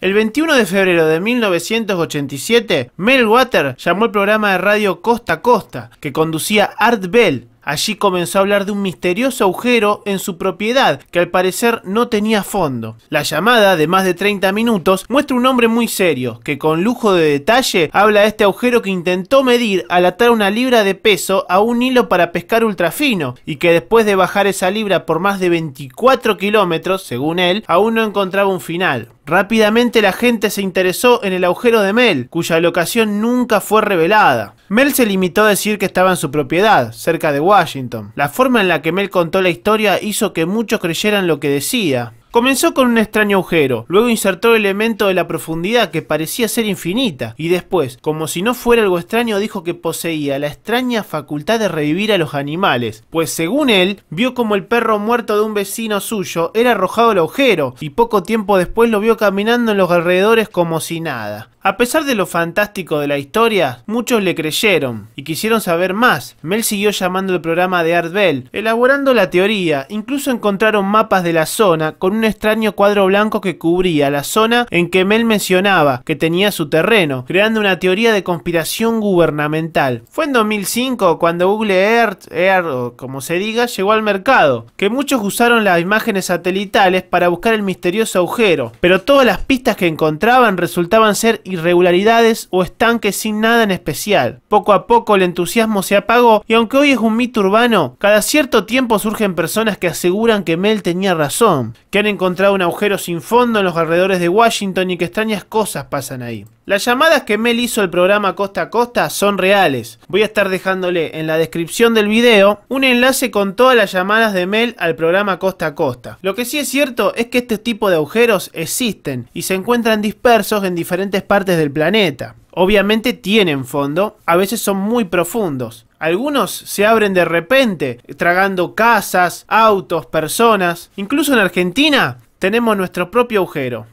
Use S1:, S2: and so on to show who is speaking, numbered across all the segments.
S1: El 21 de febrero de 1987, Mel Water llamó el programa de radio Costa Costa, que conducía Art Bell. Allí comenzó a hablar de un misterioso agujero en su propiedad que al parecer no tenía fondo. La llamada, de más de 30 minutos, muestra un hombre muy serio que con lujo de detalle habla de este agujero que intentó medir al atar una libra de peso a un hilo para pescar ultrafino y que después de bajar esa libra por más de 24 kilómetros, según él, aún no encontraba un final. Rápidamente la gente se interesó en el agujero de Mel, cuya locación nunca fue revelada. Mel se limitó a decir que estaba en su propiedad, cerca de Washington. La forma en la que Mel contó la historia hizo que muchos creyeran lo que decía. Comenzó con un extraño agujero, luego insertó el elemento de la profundidad que parecía ser infinita, y después, como si no fuera algo extraño, dijo que poseía la extraña facultad de revivir a los animales, pues según él, vio como el perro muerto de un vecino suyo era arrojado al agujero, y poco tiempo después lo vio caminando en los alrededores como si nada. A pesar de lo fantástico de la historia, muchos le creyeron y quisieron saber más. Mel siguió llamando el programa de Art Bell, elaborando la teoría, incluso encontraron mapas de la zona con un extraño cuadro blanco que cubría la zona en que Mel mencionaba que tenía su terreno, creando una teoría de conspiración gubernamental. Fue en 2005 cuando Google Earth, Earth o como se diga, llegó al mercado, que muchos usaron las imágenes satelitales para buscar el misterioso agujero, pero todas las pistas que encontraban resultaban ser irregularidades o estanques sin nada en especial. Poco a poco el entusiasmo se apagó y aunque hoy es un mito urbano, cada cierto tiempo surgen personas que aseguran que Mel tenía razón, que han encontrado un agujero sin fondo en los alrededores de Washington y que extrañas cosas pasan ahí. Las llamadas que Mel hizo al programa Costa a Costa son reales. Voy a estar dejándole en la descripción del video un enlace con todas las llamadas de Mel al programa Costa a Costa. Lo que sí es cierto es que este tipo de agujeros existen y se encuentran dispersos en diferentes partes del planeta. Obviamente tienen fondo, a veces son muy profundos. Algunos se abren de repente, tragando casas, autos, personas. Incluso en Argentina tenemos nuestro propio agujero,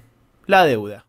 S1: la deuda.